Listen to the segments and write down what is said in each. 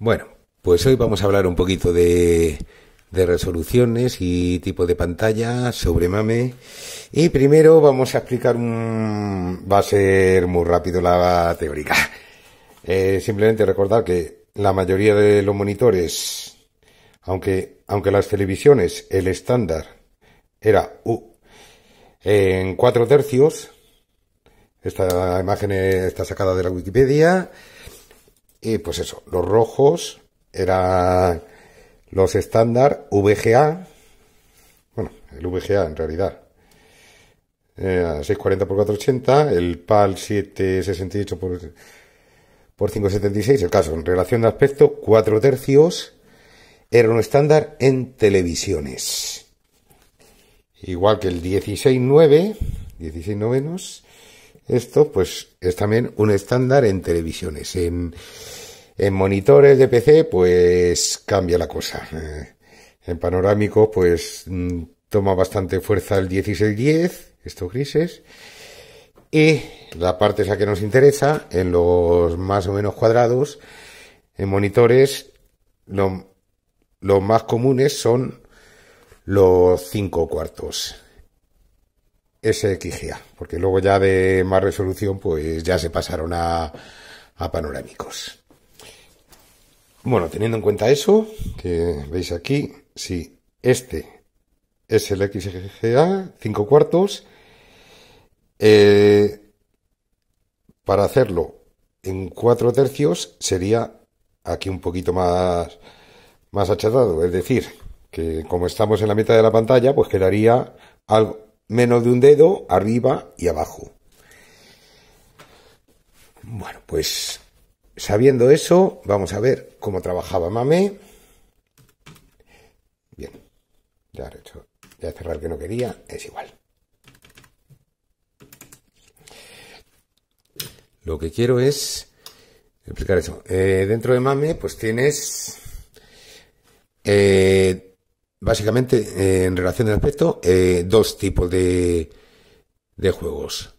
Bueno, pues hoy vamos a hablar un poquito de, resoluciones y tipo de pantalla sobre MAME. Y primero vamos a explicar un... va a ser muy rápido la teórica. Eh, simplemente recordar que la mayoría de los monitores, aunque, aunque las televisiones, el estándar era U en cuatro tercios, esta imagen eh, está sacada de la Wikipedia, y pues eso, los rojos eran los estándar VGA, bueno, el VGA en realidad, 640x480, el PAL 768 por 576 el caso en relación de aspecto, 4 tercios, era un estándar en televisiones. Igual que el 16.9, 16 esto pues es también un estándar en televisiones. En, monitores de PC pues cambia la cosa. Eh, en panorámico pues mm, toma bastante fuerza el 10 estos grises. Y la parte esa que nos interesa, en los más o menos cuadrados, en monitores, los más comunes son los 5 cuartos. SXGA, porque luego ya de más resolución, pues ya se pasaron a, panorámicos. Bueno, teniendo en cuenta eso, que veis aquí, si este es el XGA 5 cuartos. Eh, para hacerlo en 4 tercios sería aquí un poquito más, más achatado, es decir, que como estamos en la mitad de la pantalla, pues quedaría algo, menos de un dedo arriba y abajo. Bueno, pues sabiendo eso, vamos a ver cómo trabajaba MAME. Bien, ya he ya cerrar que no quería, es igual. Lo que quiero es explicar eso. Eh, dentro de Mame, pues tienes eh, básicamente, eh, en relación al aspecto, eh, dos tipos de, de juegos.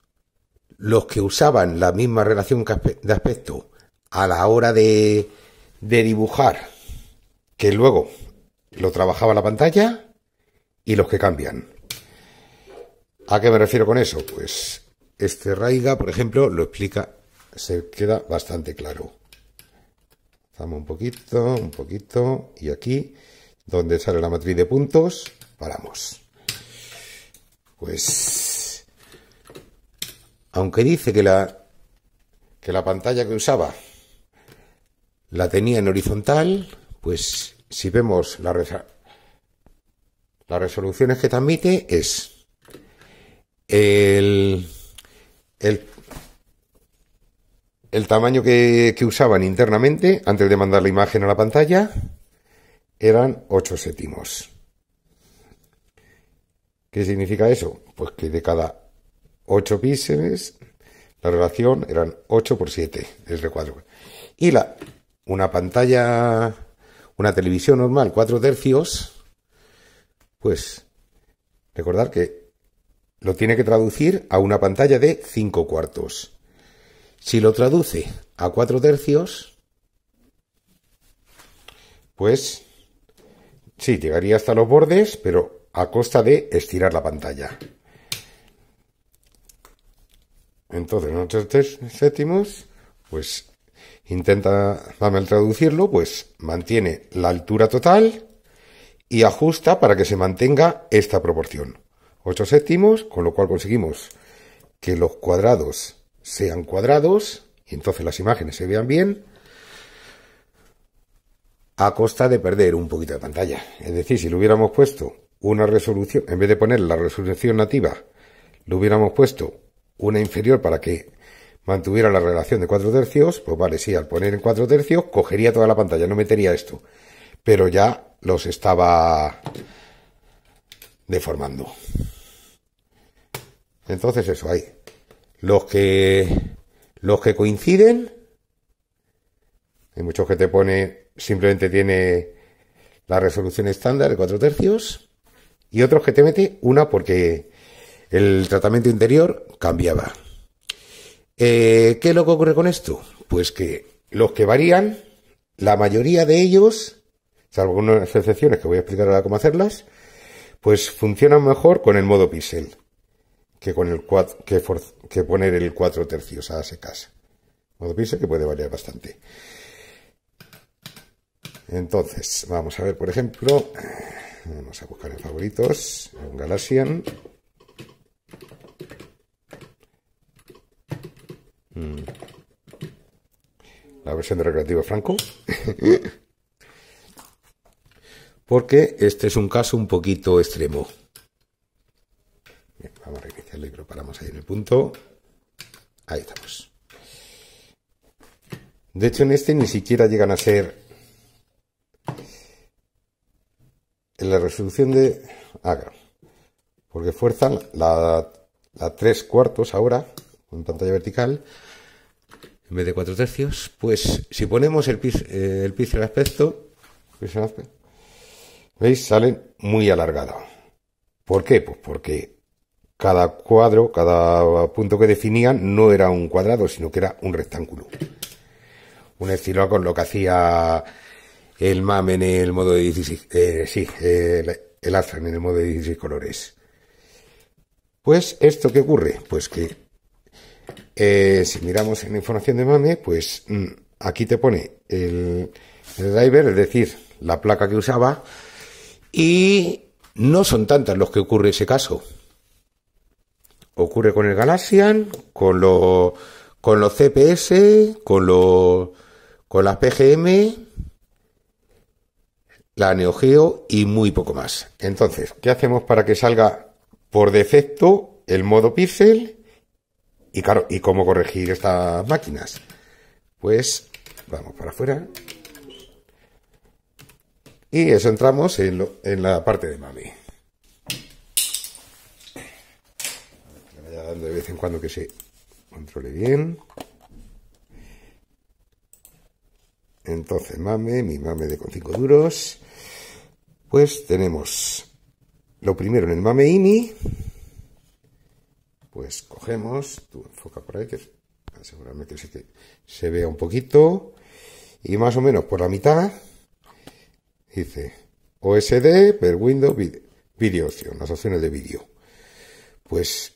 Los que usaban la misma relación de aspecto a la hora de, de dibujar, que luego lo trabajaba la pantalla, y los que cambian. ¿A qué me refiero con eso? Pues este Raiga, por ejemplo, lo explica, se queda bastante claro. Estamos un poquito, un poquito, y aquí donde sale la matriz de puntos, paramos. Pues, aunque dice que la, que la pantalla que usaba la tenía en horizontal, pues si vemos la las resoluciones que transmite es el, el, el tamaño que, que usaban internamente antes de mandar la imagen a la pantalla, eran 8 séptimos. ¿Qué significa eso? Pues que de cada 8 píxeles la relación eran 8 por 7, de recuadro. Y la, una pantalla, una televisión normal, 4 tercios, pues recordar que lo tiene que traducir a una pantalla de 5 cuartos. Si lo traduce a 4 tercios, pues Sí, llegaría hasta los bordes, pero a costa de estirar la pantalla. Entonces, en séptimos, pues intenta, dame traducirlo, pues mantiene la altura total y ajusta para que se mantenga esta proporción. 8 séptimos, con lo cual conseguimos que los cuadrados sean cuadrados, y entonces las imágenes se vean bien, a costa de perder un poquito de pantalla. Es decir, si le hubiéramos puesto una resolución, en vez de poner la resolución nativa, le hubiéramos puesto una inferior para que mantuviera la relación de 4 tercios, pues vale, sí, al poner en 4 tercios cogería toda la pantalla, no metería esto, pero ya los estaba deformando. Entonces eso hay. Los que los que coinciden hay muchos que te pone simplemente tiene la resolución estándar de 4 tercios y otros que te mete una porque el tratamiento interior cambiaba. Eh, ¿Qué es lo que ocurre con esto? Pues que los que varían, la mayoría de ellos, salvo algunas excepciones que voy a explicar ahora cómo hacerlas, pues funcionan mejor con el modo pixel que con el que, que poner el 4 tercios a secas. Modo pixel que puede variar bastante. Entonces, vamos a ver, por ejemplo, vamos a buscar en favoritos, en Galaxian. Mm. La versión de recreativo franco. Porque este es un caso un poquito extremo. vamos a el y lo paramos ahí en el punto. Ahí estamos. De hecho, en este ni siquiera llegan a ser en la resolución de haga. Porque fuerzan la, tres 3 cuartos ahora, con pantalla vertical, en vez de 4 tercios. Pues si ponemos el, piso eh, aspecto, aspecto, ¿veis? Sale muy alargado. ¿Por qué? Pues porque cada cuadro, cada punto que definían no era un cuadrado, sino que era un rectángulo. Un estilo con lo que hacía el mame en el modo de 16, eh, sí, el, el en el modo de 16 colores. Pues esto qué ocurre, pues que eh, si miramos en la información de MAME, pues mm, aquí te pone el, driver, es decir, la placa que usaba, y no son tantas los que ocurre ese caso. Ocurre con el Galaxian, con los con los CPS, con con las PGM, la Neo y muy poco más. Entonces, ¿qué hacemos para que salga por defecto el modo píxel? Y claro, ¿y cómo corregir estas máquinas? Pues vamos para afuera. Y eso entramos en, la parte de mami. Me vaya dando de vez en cuando que se controle bien. Entonces, mame, mi mame de con 5 duros pues tenemos lo primero en el mameini, pues cogemos, tú enfoca por ahí, que seguramente se, vea un poquito, y más o menos por la mitad, dice OSD per Windows Video, opción, las opciones de vídeo. Pues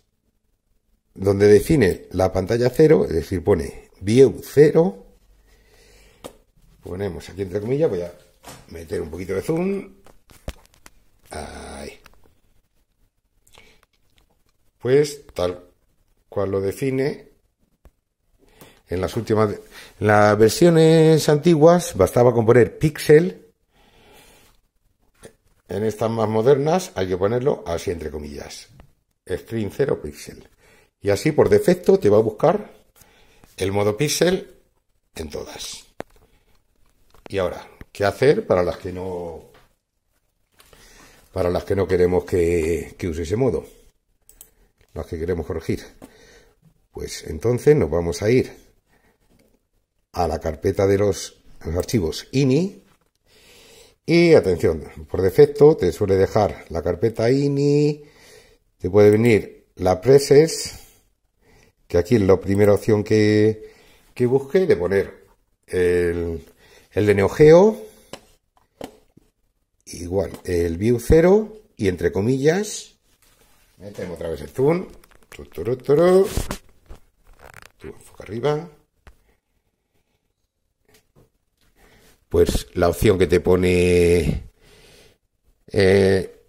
donde define la pantalla cero, es decir, pone View 0, ponemos aquí entre comillas, voy a meter un poquito de zoom, pues tal cual lo define en las últimas las versiones antiguas bastaba con poner pixel en estas más modernas hay que ponerlo así entre comillas string 0 pixel y así por defecto te va a buscar el modo pixel en todas y ahora qué hacer para las que no para las que no queremos que, use ese modo, las que queremos corregir. Pues entonces nos vamos a ir a la carpeta de los, archivos INI, y atención, por defecto te suele dejar la carpeta INI, te puede venir la Preses, que aquí es la primera opción que, que busque, de poner el, el de NeoGeo, igual el view 0 y entre comillas metemos otra vez el zoom tu. enfoca arriba pues la opción que te pone eh,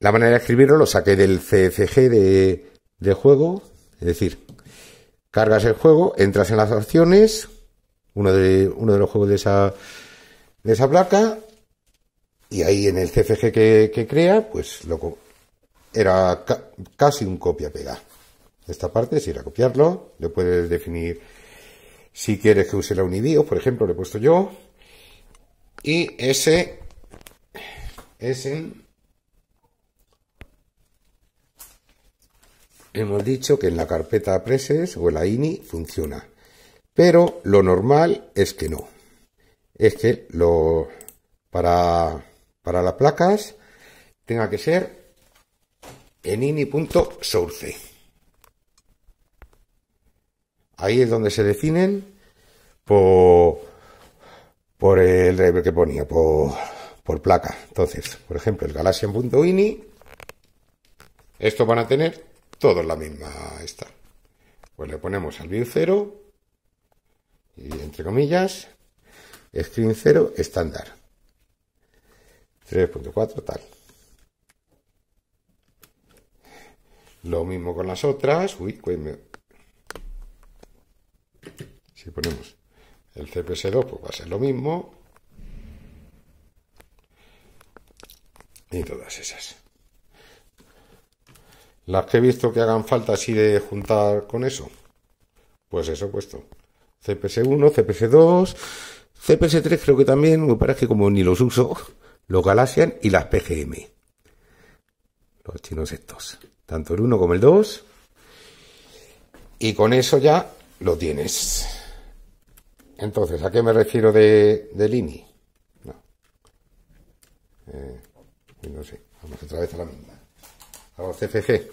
la manera de escribirlo lo saqué del CFG de, juego es decir cargas el juego entras en las opciones uno de, uno de los juegos de esa de esa placa y ahí en el CFG que, crea, pues lo, era casi un copia-pega. Esta parte, si era copiarlo, le puedes definir si quieres que use la Unibio, por ejemplo, le he puesto yo. Y ese, ese, hemos dicho que en la carpeta preses o en la ini funciona. Pero lo normal es que no. Es que lo, para para las placas tenga que ser en ini.source. Ahí es donde se definen por, el el que ponía, por, placa. Entonces, por ejemplo, el Galaxian.ini, estos van a tener todos la misma esta. Pues le ponemos al view 0 y entre comillas, screen 0 estándar. 3.4 tal. Lo mismo con las otras. Uy, pues Si ponemos el CPS2, pues va a ser lo mismo. Y todas esas. Las que he visto que hagan falta así de juntar con eso. Pues eso he puesto. CPS1, CPS2, CPS3 creo que también, me parece que como ni los uso los Galaxian y las PGM. Los chinos estos. Tanto el 1 como el 2. Y con eso ya lo tienes. Entonces, ¿a qué me refiero de, de Lini? No. Eh, no sé. Vamos otra vez a la misma. A los CFG.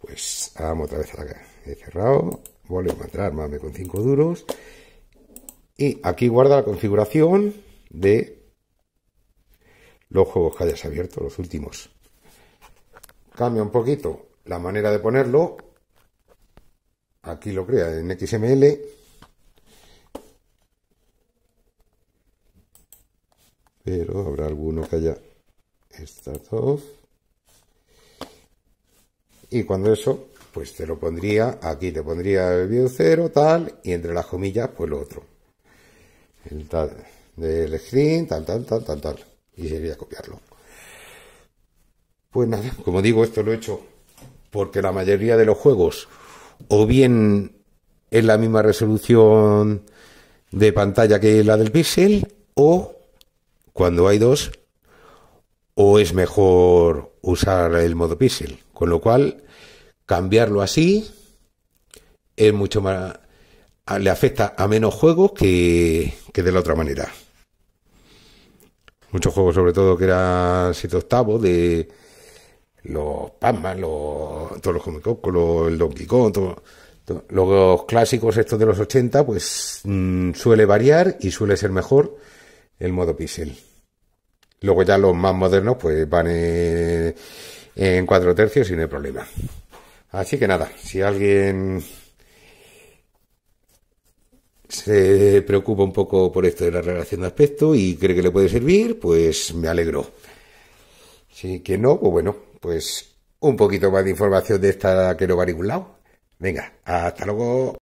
Pues vamos otra vez a la He cerrado. Vuelvo a entrar, mame con 5 duros. Y aquí guarda la configuración de los juegos que hayas abierto, los últimos. Cambia un poquito la manera de ponerlo. Aquí lo crea en XML. Pero habrá alguno que haya está Y cuando eso, pues te lo pondría, aquí te pondría el video cero, tal, y entre las comillas, pues lo otro. El tal del screen, tal, tal, tal, tal, tal. Quisiera sería copiarlo. Pues nada, como digo, esto lo he hecho porque la mayoría de los juegos o bien en la misma resolución de pantalla que la del píxel, o cuando hay dos o es mejor usar el modo Pixel, con lo cual cambiarlo así es mucho más le afecta a menos juegos que, que de la otra manera. Muchos juegos, sobre todo, que eran 7 octavos, de los pac todos los Comic Con, el Donkey Kong, los clásicos estos de los 80, pues mm, suele variar y suele ser mejor el modo pixel. Luego ya los más modernos, pues van en, cuatro tercios sin el problema. Así que nada, si alguien se preocupa un poco por esto de la relación de aspecto y cree que le puede servir, pues me alegro. Si que no, pues bueno, pues un poquito más de información de esta que no va a ningún lado. Venga, hasta luego.